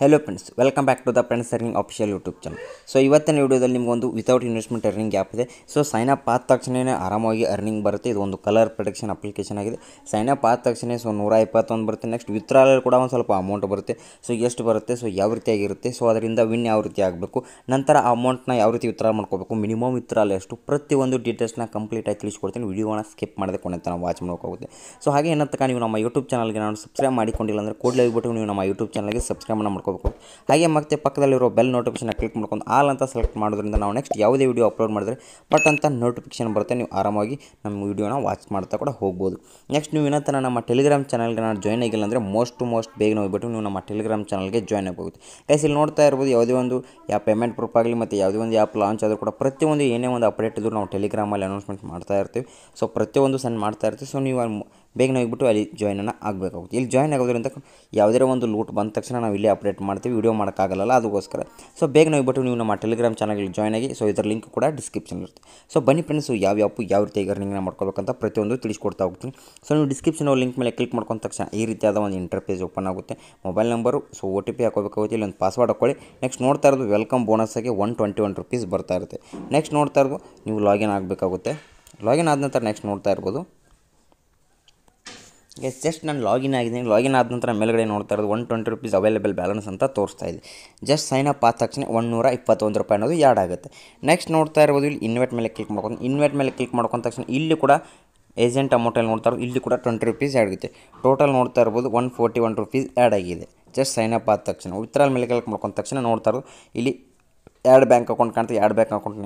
hello friends welcome back to the friends earning official YouTube channel so ಇವತ್ತಿನ ವೀಡಿಯೋದಲ್ಲಿ ನಿಮಗೊಂದು without investment earning app ಇದೆ so sign up ಆದ ತಕ್ಷಣವೇ ಆರಾಮಾಗಿ ಅರ್ನಿಂಗ್ ಬರುತ್ತೆ ಇದು ಒಂದು ಕಲರ್ ಪ್ರೊಡಕ್ಷನ್ ಅಪ್ಲಿಕೇಶನ್ ಆಗಿದೆ ಸೈನ್ ಅಪ್ ಆದ ತಕ್ಷಣ ಸೊ ನೂರ ಇಪ್ಪತ್ತೊಂದು ಬರುತ್ತೆ ನೆಕ್ಸ್ಟ್ ವಿತ್ರಾಲಲ್ಲಿ ಕೂಡ ಒಂದು ಸ್ವಲ್ಪ ಅಮೌಂಟ್ ಬರುತ್ತೆ ಸೊ ಎಷ್ಟು ಬರುತ್ತೆ ಸೊ ಯಾವ ರೀತಿ ಆಗಿರುತ್ತೆ ಸೊ ಅದರಿಂದ ವಿನ್ ಯಾವ ರೀತಿ ಆಗಬೇಕು ನಂತರ ಆ ಅಮೌಂಟ್ನ ಯಾವ ರೀತಿ ವಿತ್ರಾಲ್ ಮಾಡ್ಕೋಬೇಕು ಮಿನಿಮಮ್ ವಿತ್ರಾಲ್ ಎಷ್ಟು ಪ್ರತಿಯೊಂದು ಡೀಟೇಲ್ಸ್ನ ಕಂಪ್ಲೀಟಾಗಿ ತಿಳಿಸ್ಕೊಡ್ತೀನಿ ವೀಡಿಯೋನ ಸ್ಕಿಪ್ ಮಾಡದೆ ಅಂತ ನಾವು ವಾಚ್ ಮಾಡೋಕ್ಕಾಗುತ್ತೆ ಸೊ ಹಾಗೆ ಏನಂತ ನೀವು ನಮ್ಮ ಯೂಟ್ಯೂಬ್ ಚಾನಲ್ಗೆ ನಾನು ಸಬ್ಸ್ಕ್ರೈಬ್ ಮಾಡಿಕೊಂಡಿಲ್ಲ ಅಂದರೆ ಕೂಡಲೇ ಬಿಟ್ಟು ನೀವು ನಮ್ಮ ಯೂಟ್ಯೂಬ್ ಚಾನಲ್ಗೆ ಸಬ್ಸ್ಕ್ರೈಬ್ ಮಾಡ್ಕೊಂಡು ಮಾಡ್ಕೋಬೇಕು ಹಾಗೆ ಮತ್ತೆ ಪಕ್ಕದಲ್ಲಿರೋ ಬೆಲ್ ನೋಟಿಫಿಕೇಷನ್ ಕ್ಲಿಕ್ ಮಾಡ್ಕೊಂಡು ಆಲ್ ಅಂತ ಸೆಲೆಕ್ಟ್ ಮಾಡೋದ್ರಿಂದ ನಾವು ನೆಕ್ಸ್ಟ್ ಯಾವುದೇ ವೀಡಿಯೋ ಅಪ್ಲೋಡ್ ಮಾಡಿದ್ರೆ ಬಟ್ ಅಂತ ನೋಟಿಫಿಕೇಶನ್ ಬರುತ್ತೆ ನೀವು ಆರಾಮಾಗಿ ನಮ್ಮ ವೀಡಿಯೋನ ವಾಚ್ ಮಾಡ್ತಾ ಕೂಡ ಹೋಗ್ಬೋದು ನೆಕ್ಸ್ಟ್ ನೀವು ಏನಂತ ನಮ್ಮ ಟೆಲಿಗ್ರಾಮ್ ಚಾನಲ್ಗೆ ನಾನು ಜಾಯ್ನ್ ಆಗಿಲ್ಲ ಅಂದರೆ ಮೋಸ್ಟ್ ಟು ಮೋಸ್ಟ್ ಬೇಗ ಹೋಗ್ಬಿಟ್ಟು ನೀವು ನಮ್ಮ ಟೆಲಿಗ್ರಾಮ್ ಚಾನಲ್ಗೆ ಜಾಯ್ನ್ ಆಗಬಹುದು ಎಸ್ ಇಲ್ಲಿ ನೋಡ್ತಾ ಇರ್ಬೋದು ಯಾವುದೇ ಒಂದು ಯಾವ ಪೇಮೆಂಟ್ ಪ್ರೂಫ್ ಆಗಲಿ ಮತ್ತು ಯಾವುದೇ ಒಂದು ಆ್ಯಪ್ ಲಾಂಚ್ ಆದರೂ ಕೂಡ ಪ್ರತಿಯೊಂದು ಏನೇ ಒಂದು ಅಪ್ಡೇಟ್ ಇದ್ದರೂ ನಾವು ಟೆಲಿಗ್ರಾಮಲ್ಲಿ ಅನೌನ್ಸ್ಮೆಂಟ್ ಮಾಡ್ತಾ ಇರ್ತೀವಿ ಸೊ ಪ್ರತಿಯೊಂದು ಸೆಂಡ್ ಮಾಡ್ತಾ ಇರ್ತೀವಿ ಸೊ ನೀವು ಬೇಗ ಹೋಗಿಬಿಟ್ಟು ಅಲ್ಲಿ ಜಾಯ್ನನ್ನು ಆಗಬೇಕಾಗುತ್ತೆ ಇಲ್ಲಿ ಜಾಯ್ನ್ ಆಗೋದ್ರಿಂದ ಯಾವುದೇ ಒಂದು ಲೂಟ್ ಬಂದ ತಕ್ಷಣ ನಾವು ಇಲ್ಲಿ ಅಪ್ಡೇಟ್ ಮಾಡ್ತೀವಿ ವೀಡಿಯೋ ಮಾಡೋಕ್ಕಾಗಲ್ಲ ಅದಕ್ಕೋಸ್ಕರ ಸೊ ಬೇಗ ನಾವು ನೀವು ನಮ್ಮ ಟೆಲಿಗ್ರಾಮ್ ಚಾನಲ್ಗೆ ಜಾಯ್ನ್ ಆಗಿ ಸೊ ಇದರ ಲಿಂಕ್ ಕೂಡ ಡಿಸ್ಕ್ರಿಪ್ಷನ್ ಇರುತ್ತೆ ಸೊ ಬನ್ನಿ ಫ್ರೆಂಡ್ಸ್ ಯಾವ ಯಾವ ಯಾವ ರೀತಿ ರನ್ನಿಂಗ್ನ ಮಾಡ್ಕೋಬೇಕಂತ ಪ್ರತಿಯೊಂದು ತಿಳಿಸ್ಕೊಡ್ತಾ ಹೋಗ್ತೀನಿ ಸೊ ನೀವು ಡಿಸ್ಕ್ರಿಪ್ಷನ್ ಲಿಂಕ್ ಮೇಲೆ ಕ್ಲಿಕ್ ಮಾಡ್ಕೊಂಡ ತಕ್ಷಣ ಈ ರೀತಿಯಾದ ಒಂದು ಇಂಟರ್ಫೇಸ್ ಓಪನ್ ಆಗುತ್ತೆ mobile number so O T P ಹಾಕೋಬೇಕಾಗುತ್ತೆ ಇಲ್ಲೊಂದು ಪಾಸ್ವರ್ಡ್ ಹಾಕೊಳ್ಳಿ ನೆಕ್ಸ್ಟ್ ನೋಡ್ತಾ ಇರೋದು ವೆಲ್ಕಮ್ ಬೋನಸ್ಗೆ ಒನ್ ಟ್ವೆಂಟಿ ಒನ್ ರುಪೀಸ್ ಬರ್ತಾ ಇರುತ್ತೆ ನೆಕ್ಸ್ಟ್ ನೋಡ್ತಾ ಇರೋದು ನೀವು ಲಾಗಿನ್ ಆಗಬೇಕಾಗುತ್ತೆ ಲಾಗಿನ್ ಆದ ನಂತರ ನೆಕ್ಸ್ಟ್ ನೋಡ್ತಾ ಇರ್ಬೋದು ಎಸ್ ಜಸ್ಟ್ ನಾನು ಲಾಗಿನ್ ಆಗಿದ್ದೀನಿ ಲಾಗಿನ್ ಆದ ನಂತರ ಮೇಲ್ಗಡೆ ನೋಡ್ತಾ ಇರೋದು one twenty rupees available balance ಅಂತ ತೋರಿಸ್ತಾ ಇದೆ ಜಸ್ಟ್ ಸೈನ್ ಅಪ್ ಆದ ತಕ್ಷಣ ಒನ್ನೂರ ಇಪ್ಪತ್ತೊಂದು ರೂಪಾಯಿ ಅನ್ನೋದು ಯಾಡ್ ಆಗುತ್ತೆ ನೆಕ್ಸ್ಟ್ ನೋಡ್ತಾ ಇರ್ಬೋದು ಇಲ್ಲಿ ಇನ್ವೆಟ್ ಮೇಲೆ ಕ್ಲಿಕ್ ಮಾಡ್ಕೊಂಡು ಇನ್ವೆಟ್ ಮೇಲೆ ಕ್ಲಿಕ್ ಮಾಡ್ಕೊಂಡ ತಕ್ಷಣ ಇಲ್ಲಿ ಕೂಡ ಏಜೆಂಟ್ ಅಮೌಂಟಲ್ಲಿ ನೋಡ್ತಾ ಇರೋದು ಇಲ್ಲಿ ಕೂಡ ಟ್ವೆಂಟಿ ರುಪೀಸ್ ಆ್ಯಡ್ ಆಗುತ್ತೆ ಟೋಟಲ್ ನೋಡ್ತಾ ಇರ್ಬೋದು one forty one rupees add ಆಗಿದೆ ಜಸ್ಟ್ ಸೈನ್ ಅಪ್ ಆದ ತಕ್ಷಣ ಉತ್ತರ ಮೇಲೆ ಕ್ಲಿಕ್ ಮಾಡ್ಕೊಂಡ ತಕ್ಷಣ ನೋಡ್ತಾ ಇರೋದು ಇಲ್ಲಿ ಎರಡು ಬ್ಯಾಂಕ್ ಅಕೌಂಟ್ ಕಾಣ್ತಾ ಎರಡು bank account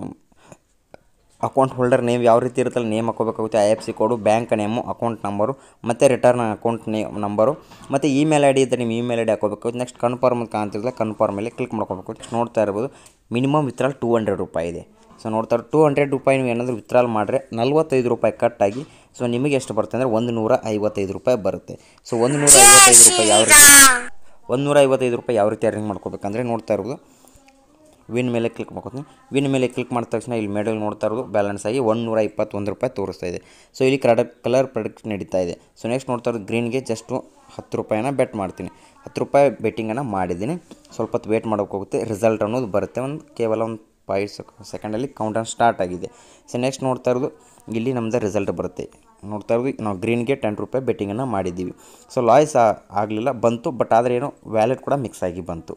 account holder name ಯಾವ ರೀತಿ ಇರುತ್ತಲ್ಲ ನೇಮ್ ಹಾಕೋಬೇಕಾಗುತ್ತೆ I F C code bank name account number ಮತ್ತು ರಿಟರ್ನ್ ಅಕೌಂಟ್ ನೇ ನಂಬರು ಮತ್ತು ಇಮೇಲ್ ಐ ಡಿ ಇದ್ದರೆ ನಿಮ್ಮ ಇಮೇಲ್ ಐ ಡಿ ಹಾಕೋಬೇಕು ನೆಕ್ಸ್ಟ್ ಕನ್ಫರ್ಮ್ ಅಂತ ಕಾಣ್ತಿರಲ್ಲ ಕನ್ಫರ್ಮ್ ಮೇಲೆ ಕ್ಲಿಕ್ ಮಾಡ್ಕೋಬೇಕು ನೋಡ್ತಾ ಇರ್ಬೋದು ಮಿನಿಮಮ್ ವಿತ್ರಾಲ್ ಟೂ ಹಂಡ್ರೆಡ್ ರೂಪಾಯಿ ಇದೆ ಸೊ ಇರೋ ಟೂ ಹಂಡ್ರೆಡ್ ರೂಪಾಯಿ ನೀವು ಏನಾದರೂ ವಿತ್ರಾಲ್ ಮಾಡಿದ್ರೆ ನಲ್ವತ್ತೈದು ರೂಪಾಯಿ ಕಟ್ಟಾಗಿ ಸೊ ನಿಮಗೆ ಎಷ್ಟು ಬರುತ್ತೆ ಅಂದರೆ ಒಂದು ನೂರ ಐವತ್ತೈದು ರೂಪಾಯಿ ಬರುತ್ತೆ ಸೊ ಒಂದು ನೂರ ಐವತ್ತೈದು ರೂಪಾಯಿ ಯಾವ ರೀತಿ ಒಂದು ನೂರ ಐವತ್ತೈದು ರೂಪಾಯಿ ಯಾವ ರೀತಿ ಅರ್ನಿಂಗ್ ಮಾಡ್ಕೋಬೇಕಂದ್ರೆ ನೋಡ್ತಾ ಇರ್ಬೋದು ವಿನ್ ಮೇಲೆ ಕ್ಲಿಕ್ ಮಾಡ್ಕೊತೀನಿ ವಿನ್ ಮೇಲೆ ಕ್ಲಿಕ್ ಮಾಡಿದ ತಕ್ಷಣ ಇಲ್ಲಿ ಮೆಡಲ್ ನೋಡ್ತಾ ಇರೋದು ಬ್ಯಾಲೆನ್ಸ್ ಆಗಿ ನೂರ ಇಪ್ಪತ್ತೊಂದು ರೂಪಾಯಿ ತೋರಿಸ್ತಾ ಇದೆ ಸೊ ಇಲ್ಲಿ ಕ್ರಡಕ್ಟ್ ಕಲರ್ ಪ್ರೊಡಕ್ಟ್ ನಡೀತಾ ಇದೆ ಸೊ ನೆಕ್ಸ್ಟ್ ನೋಡ್ತಾ ಇರೋದು ಗ್ರೀನ್ಗೆ ಜಸ್ಟು ಹತ್ತು ರೂಪಾಯಿನ ಬೆಟ್ ಮಾಡ್ತೀನಿ ಹತ್ತು ರೂಪಾಯಿ ಬೆಟ್ಟಿಂಗನ್ನು ಮಾಡಿದ್ದೀನಿ ಸ್ವಲ್ಪ ಹೊತ್ತು ವೇಟ್ ಮಾಡೋಕ್ಕೋಗುತ್ತೆ ರಿಸಲ್ಟ್ ಅನ್ನೋದು ಬರುತ್ತೆ ಒಂದು ಕೇವಲ ಒಂದು ಫೈವ್ ಸೆಕೆಂಡಲ್ಲಿ ಕೌಂಟನ್ ಸ್ಟಾರ್ಟ್ ಆಗಿದೆ ಸೊ ನೆಕ್ಸ್ಟ್ ನೋಡ್ತಾ ಇರೋದು ಇಲ್ಲಿ ನಮ್ಮದು ರಿಸಲ್ಟ್ ಬರುತ್ತೆ ನೋಡ್ತಾ ಇರೋದು ನಾವು ಗ್ರೀನ್ಗೆ ಟೆನ್ ರೂಪಾಯಿ ಬೆಟ್ಟಿಂಗನ್ನು ಮಾಡಿದ್ದೀವಿ ಸೊ ಲಾಯ್ಸ್ ಆಗಲಿಲ್ಲ ಬಂತು ಬಟ್ ಆದರೆ ಏನೋ ವ್ಯಾಲೆಟ್ ಕೂಡ ಮಿಕ್ಸ್ ಆಗಿ ಬಂತು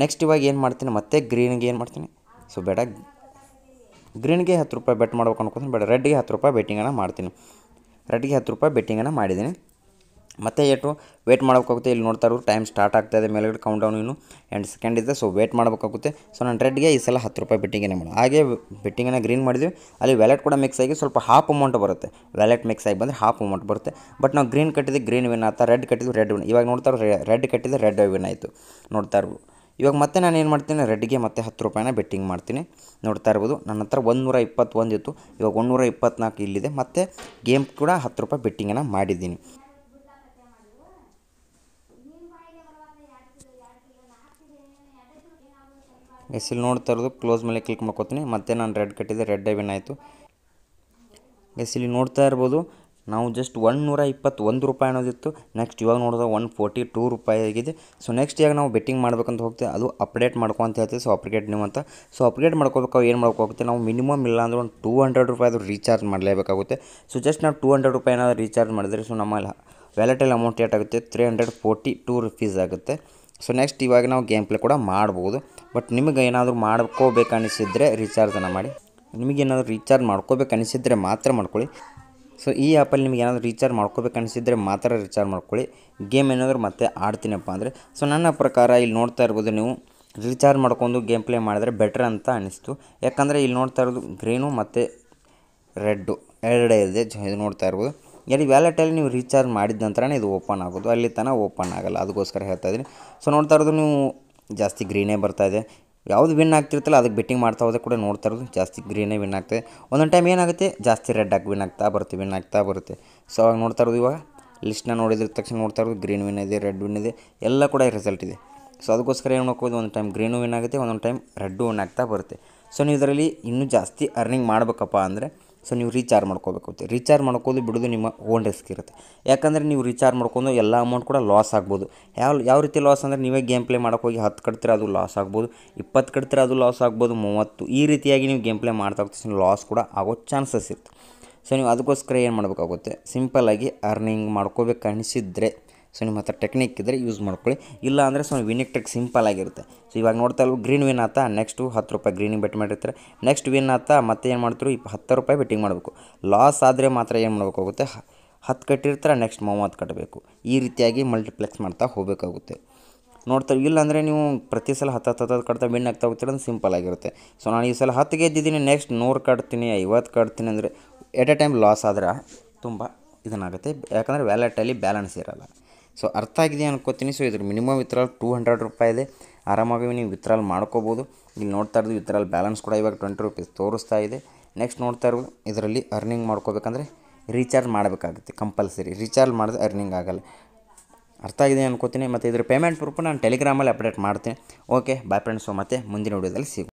ನೆಕ್ಸ್ಟ್ ಇವಾಗ ಏನು ಮಾಡ್ತೀನಿ ಮತ್ತೆ ಗ್ರೀನ್ಗೆ ಏನು ಮಾಡ್ತೀನಿ ಸೊ ಬೇಡ ಗ್ರೀನ್ಗೆ ಹತ್ತು ರೂಪಾಯಿ ಬೆಟ್ ಮಾಡ್ಬೇಕು ಅನ್ಕೋತೀನಿ ಬೇಡ ರೆಡ್ಗೆ ಹತ್ತು ರೂಪಾಯಿ ಬೆಟ್ಟಿಂಗನ್ನು ಮಾಡ್ತೀನಿ ರೆಡ್ಗೆ ಹತ್ತು ರೂಪಾಯಿ ಬೆಟ್ಟಿಂಗನ್ನು ಮಾಡಿದ್ದೀನಿ ಮತ್ತೆ ಏಟು ವೇಟ್ ಮಾಡೋಕ್ಕಾಗುತ್ತೆ ಇಲ್ಲಿ ನೋಡ್ತಾರೆ ಟೈಮ್ ಸ್ಟಾರ್ಟ್ ಆಗ್ತಾ ಇದೆ ಮೇಲ್ಗಡೆ ಕೌಂಟ್ ಡೌನ್ ಇನ್ನು ಎಂಡ್ ಸೆಕೆಂಡ್ ಇದೆ ಸೊ ವೇಟ್ ಮಾಡಬೇಕಾಗುತ್ತೆ ಸೊ ನಾನು ರೆಡ್ಗೆ ಈ ಸಲ ಹತ್ತು ರೂಪಾಯಿ ಬೆಟ್ಟಿಂಗೇ ಮಾಡಿ ಹಾಗೆ ಬೆಟ್ಟಿಂಗನ್ನು ಗ್ರೀನ್ ಮಾಡಿದ್ವಿ ಅಲ್ಲಿ ವ್ಯಾಲೆಟ್ ಕೂಡ ಮಿಕ್ಸ್ ಆಗಿ ಸ್ವಲ್ಪ ಹಾಫ್ ಅಮೌಂಟ್ ಬರುತ್ತೆ ವ್ಯಾಲೆಟ್ ಮಿಕ್ಸ್ ಆಗಿ ಬಂದರೆ ಹಾಫ್ ಅಮೌಂಟ್ ಬರುತ್ತೆ ಬಟ್ ನಾವು ಗ್ರೀನ್ ಕಟ್ಟಿದ್ದು ಗ್ರೀನ್ ವಿನ್ ಆತ ರೆಡ್ ಕಟ್ಟಿದ್ದು ರೆಡ್ ವಿನ್ ಇವಾಗ ನೋಡ್ತಾ ರೆಡ್ ಕಟ್ಟಿದ್ದು ರೆಡ್ ವಿನ್ ಆಯಿತು ನೋಡ್ತಾ ಇವಾಗ ಮತ್ತೆ ನಾನು ಏನು ಮಾಡ್ತೀನಿ ರೆಡ್ಗೆ ಮತ್ತೆ ಹತ್ತು ರೂಪಾಯಿನ ಬೆಟ್ಟಿಂಗ್ ಮಾಡ್ತೀನಿ ನೋಡ್ತಾ ಇರ್ಬೋದು ನನ್ನ ಹತ್ರ ಒಂದುನೂರ ಇಪ್ಪತ್ತೊಂದು ಇತ್ತು ಇವಾಗ ಒಂದುನೂರ ಇಪ್ಪತ್ನಾಲ್ಕು ಇಲ್ಲಿದೆ ಮತ್ತೆ ಗೇಮ್ ಕೂಡ ಹತ್ತು ರೂಪಾಯಿ ಬೆಟ್ಟಿಂಗನ್ನು ಮಾಡಿದ್ದೀನಿ ಇಲ್ಲಿ ನೋಡ್ತಾ ಇರೋದು ಕ್ಲೋಸ್ ಮೇಲೆ ಕ್ಲಿಕ್ ಮಾಡ್ಕೋತೀನಿ ಮತ್ತೆ ನಾನು ರೆಡ್ ಕಟ್ಟಿದೆ ರೆಡ್ ವಿನ್ ಆಯಿತು ಎಸ್ ಇಲ್ಲಿ ನೋಡ್ತಾ ಇರ್ಬೋದು ನಾವು ಜಸ್ಟ್ ಇಪ್ಪತ್ತು ಒಂದು ರೂಪಾಯಿ ಅನ್ನೋದಿತ್ತು ನೆಕ್ಸ್ಟ್ ಇವಾಗ ನೋಡಿದ್ರೆ ಒನ್ ಫೋರ್ಟಿ ಟೂ ರೂಪಾಯಿ ಆಗಿದೆ ಸೊ ನೆಕ್ಸ್ಟ್ ಇವಾಗ ನಾವು ಬೆಟ್ಟಿಂಗ್ ಮಾಡ್ಬೇಕಂತ ಹೋಗ್ತೀವಿ ಅದು ಅಪ್ಡೇಟ್ ಮಾಡ್ಕೊ ಅಂತ ಹೇಳ್ತೀವಿ ಸೊ ಅಪ್ಡೇಟ್ ನೀವು ಅಂತ ಸೊ ಅಪ್ಡೇಟ್ ಮಾಡ್ಕೋಬೇಕು ಏನು ಹೋಗ್ತೀವಿ ನಾವು ಮಿನಿಮಮ್ ಇಲ್ಲ ಅಂದ್ರೆ ಒಂದು ಟೂ ಹಂಡ್ರೆಡ್ ರೂಪಾಯಿದು ರೀಚಾರ್ಜ್ ಮಾಡಲೇಬೇಕಾಗುತ್ತೆ ಸೊ ಜಸ್ಟ್ ನಾವು ಟೂ ಹಂಡ್ರೆಡ್ ರೂಪಾಯಿ ಏನಾದರೂ ರೀಚಾರ್ಜ್ ಮಾಡಿದ್ರೆ ಸೊ ನಮ್ಮ ವ್ಯಾಲೆಟಲ್ಲಿ ಅಮೌಂಟ್ ಏಟಾಗುತ್ತೆ three hundred forty two rupees ಆಗುತ್ತೆ ಸೊ ನೆಕ್ಸ್ಟ್ ಇವಾಗ ನಾವು ಗೇಮ್ ಪ್ಲೇ ಕೂಡ ಮಾಡ್ಬೋದು ಬಟ್ ನಿಮಗೆ ಏನಾದರೂ ಮಾಡ್ಕೋಬೇಕು ರೀಚಾರ್ಜನ್ನು ಮಾಡಿ ನಿಮಗೇನಾದರೂ ರೀಚಾರ್ಜ್ ಮಾಡ್ಕೋಬೇಕು ಅನಿಸಿದರೆ ಮಾತ್ರ ಮಾಡ್ಕೊಳ್ಳಿ ಸೊ ಈ ಆ್ಯಪಲ್ಲಿ ನಿಮ್ಗೆ ಏನಾದರೂ ರೀಚಾರ್ಜ್ ಮಾಡ್ಕೋಬೇಕು ಅನಿಸಿದರೆ ಮಾತ್ರ ರೀಚಾರ್ಜ್ ಮಾಡ್ಕೊಳ್ಳಿ ಗೇಮ್ ಏನಾದರೂ ಮತ್ತೆ ಆಡ್ತೀನಪ್ಪ ಅಂದರೆ ಸೊ ನನ್ನ ಪ್ರಕಾರ ಇಲ್ಲಿ ನೋಡ್ತಾ ಇರ್ಬೋದು ನೀವು ರೀಚಾರ್ಜ್ ಮಾಡ್ಕೊಂಡು ಗೇಮ್ ಪ್ಲೇ ಮಾಡಿದ್ರೆ ಬೆಟ್ರ್ ಅಂತ ಅನಿಸ್ತು ಯಾಕಂದರೆ ಇಲ್ಲಿ ನೋಡ್ತಾ ಇರೋದು ಗ್ರೀನು ಮತ್ತು ರೆಡ್ಡು ಎರಡೇ ಇದೆ ಇದು ನೋಡ್ತಾ ಇರ್ಬೋದು ಎಲ್ಲಿ ವ್ಯಾಲೆಟಲ್ಲಿ ನೀವು ರೀಚಾರ್ಜ್ ಮಾಡಿದ ನಂತರನೇ ಇದು ಓಪನ್ ಆಗೋದು ಅಲ್ಲಿ ತನಕ ಓಪನ್ ಆಗೋಲ್ಲ ಅದಕ್ಕೋಸ್ಕರ ಹೇಳ್ತಾ ಇದ್ದೀನಿ ಸೊ ನೋಡ್ತಾ ಇರೋದು ನೀವು ಜಾಸ್ತಿ ಗ್ರೀನೇ ಬರ್ತಾ ಇದೆ ಯಾವುದು ವಿನ್ ಆಗ್ತಿರ್ತಲ್ಲ ಅದಕ್ಕೆ ಬೆಟ್ಟಿಂಗ್ ಮಾಡ್ತಾ ಹೋದ್ರೆ ಕೂಡ ನೋಡ್ತಾ ಇರೋದು ಜಾಸ್ತಿ ಗ್ರೀನೇ ವಿನ್ ಆಗ್ತದೆ ಒಂದೊಂದು ಟೈಮ್ ಏನಾಗುತ್ತೆ ಜಾಸ್ತಿ ರೆಡ್ ಆಗಿ ವಿನ್ ಆಗ್ತಾ ಬರುತ್ತೆ ವಿನ್ ಆಗ್ತಾ ಬರುತ್ತೆ ಸೊ ಅವಾಗ ನೋಡ್ತಾ ಇರೋದು ಇವಾಗ ಲಿಸ್ಟ್ನ ನೋಡಿದ್ರ ತಕ್ಷಣ ನೋಡ್ತಾ ಇರೋದು ಗ್ರೀನ್ ವಿನ್ ಇದೆ ರೆಡ್ ವಿನ್ ಇದೆ ಎಲ್ಲ ಕೂಡ ರಿಸಲ್ಟ್ ಇದೆ ಸೊ ಅದಕ್ಕೋಸ್ಕರ ಏನು ಹೋಗೋದು ಒಂದು ಟೈಮ್ ಗ್ರೀನು ವಿನ್ ಆಗುತ್ತೆ ಒಂದೊಂದು ಟೈಮ್ ರೆಡ್ಡು ವಿನ್ ಆಗ್ತಾ ಬರುತ್ತೆ ಸೊ ನೀವು ಇದರಲ್ಲಿ ಇನ್ನೂ ಜಾಸ್ತಿ ಅರ್ನಿಂಗ್ ಮಾಡಬೇಕಪ್ಪ ಅಂದರೆ ಸೊ ನೀವು ರೀಚಾರ್ಜ್ ಮಾಡ್ಕೋಬೇಕಾಗುತ್ತೆ ರೀಚಾರ್ಜ್ ಮಾಡ್ಕೋದು ಬಿಡೋದು ನಿಮ್ಮ ಓನ್ ರಿಸ್ಕ್ ಇರುತ್ತೆ ಯಾಕಂದರೆ ನೀವು ರೀಚಾರ್ಜ್ ಮಾಡ್ಕೊಂಡು ಎಲ್ಲ ಅಮೌಂಟ್ ಕೂಡ ಲಾಸ್ ಆಗ್ಬೋದು ಯಾವ ಯಾವ ರೀತಿ ಲಾಸ್ ಅಂದರೆ ನೀವೇ ಗೇಮ್ ಪ್ಲೇ ಹೋಗಿ ಹತ್ತು ಕಟ್ತೀರ ಅದು ಲಾಸ್ ಆಗ್ಬೋದು ಇಪ್ಪತ್ತು ಕಟ್ತೀರ ಅದು ಲಾಸ್ ಆಗ್ಬೋದು ಮೂವತ್ತು ಈ ರೀತಿಯಾಗಿ ನೀವು ಗೇಮ್ ಪ್ಲೇ ಮಾಡ್ತಾ ಹೋಗ್ತೀವಿ ಲಾಸ್ ಕೂಡ ಆಗೋ ಚಾನ್ಸಸ್ ಇರುತ್ತೆ ಸೊ ನೀವು ಅದಕ್ಕೋಸ್ಕರ ಏನು ಮಾಡಬೇಕಾಗುತ್ತೆ ಸಿಂಪಲ್ಲಾಗಿ ಅರ್ನಿಂಗ್ ಮಾಡ್ಕೋಬೇಕು ಅನಿಸಿದ್ರೆ ಸೊ ನಿಮ್ಮ ಹತ್ರ ಟೆಕ್ನಿಕ್ ಇದ್ದರೆ ಯೂಸ್ ಮಾಡ್ಕೊಳ್ಳಿ ಇಲ್ಲ ಅಂದರೆ ಸೊ ವಿನಿಕ್ ಟ್ರಿಕ್ ಸಿಂಪಲ್ ಆಗಿರುತ್ತೆ ಸೊ ಇವಾಗ ನೋಡ್ತಾ ಇಲ್ವ ಗ್ರೀನ್ ವಿನ್ ಆತ ನೆಕ್ಸ್ಟು ಹತ್ತು ರೂಪಾಯಿ ಗ್ರೀನಿಗೆ ಬೆಟ್ ಮಾಡಿರ್ತಾರೆ ನೆಕ್ಸ್ಟ್ ವಿನ್ ಆತ ಮತ್ತೆ ಏನು ಮಾಡ್ತಾರೆ ಇಪ್ಪ ಹತ್ತು ರೂಪಾಯಿ ಬೆಟ್ಟಿಂಗ್ ಮಾಡಬೇಕು ಲಾಸ್ ಆದರೆ ಮಾತ್ರ ಏನು ಮಾಡಬೇಕಾಗುತ್ತೆ ಹತ್ತು ಕಟ್ಟಿರ್ತಾರೆ ನೆಕ್ಸ್ಟ್ ಮೂವತ್ತು ಕಟ್ಟಬೇಕು ಈ ರೀತಿಯಾಗಿ ಮಲ್ಟಿಪ್ಲೆಕ್ಸ್ ಮಾಡ್ತಾ ಹೋಗಬೇಕಾಗುತ್ತೆ ನೋಡ್ತಾರೆ ಇಲ್ಲಾಂದರೆ ನೀವು ಪ್ರತಿ ಸಲ ಹತ್ತು ಹತ್ತು ಹತ್ತು ಕಟ್ತಾ ವಿನ್ ಆಗ್ತಾ ಹೋಗ್ತೀರ ಅದು ಸಿಂಪಲ್ ಆಗಿರುತ್ತೆ ಸೊ ನಾನು ಈ ಸಲ ಹತ್ತು ಗೆದ್ದಿದ್ದೀನಿ ನೆಕ್ಸ್ಟ್ ನೂರು ಕಟ್ತೀನಿ ಐವತ್ತು ಕಟ್ತೀನಿ ಅಂದರೆ ಎಟ್ ಎ ಟೈಮ್ ಲಾಸ್ ಆದ್ರೆ ತುಂಬ ಇದನ್ನಾಗುತ್ತೆ ಯಾಕಂದರೆ ವ್ಯಾಲೆಟಲ್ಲಿ ಬ್ಯಾಲೆನ್ಸ್ ಇರಲ್ಲ ಸೊ ಅರ್ಥ ಆಗಿದೆ ಅನ್ಕೋತೀನಿ ಸೊ ಇದ್ರ ಮಿನಿಮಮ್ ವಿತ್ರಾಲ್ ಟೂ ಹಂಡ್ರೆಡ್ ರೂಪಾಯಿ ಇದೆ ಆರಾಮಾಗಿ ನೀವು ವಿತ್ರಾಲ್ ಮಾಡ್ಕೋಬೋದು ಇಲ್ಲಿ ನೋಡ್ತಾ ಇರೋದು ವಿತ್ರಾಲ್ ಬ್ಯಾಲೆನ್ಸ್ ಕೂಡ ಇವಾಗ ಟ್ವೆಂಟಿ ರುಪೀಸ್ ತೋರಿಸ್ತಾ ಇದೆ ನೆಕ್ಸ್ಟ್ ನೋಡ್ತಾ ಇರೋದು ಇದರಲ್ಲಿ ಅರ್ನಿಂಗ್ ಮಾಡ್ಕೋಬೇಕಂದ್ರೆ ರೀಚಾರ್ಜ್ ಮಾಡಬೇಕಾಗುತ್ತೆ ಕಂಪಲ್ಸರಿ ರೀಚಾರ್ಜ್ ಮಾಡಿದ್ರೆ ಅರ್ನಿಂಗ್ ಆಗಲ್ಲ ಅರ್ಥ ಆಗಿದೆ ಅನ್ಕೋತೀನಿ ಮತ್ತು ಇದ್ರ ಪೇಮೆಂಟ್ ಪ್ರೂಫ್ ನಾನು ಟೆಲಿಗ್ರಾಮಲ್ಲಿ ಅಪ್ಡೇಟ್ ಮಾಡ್ತೀನಿ ಓಕೆ ಬಾಯ್ ಫ್ರೆಂಡ್ಸು ಮತ್ತು ಮುಂದಿನ ವಿಡಿಯೋದಲ್ಲಿ ಸಿಗು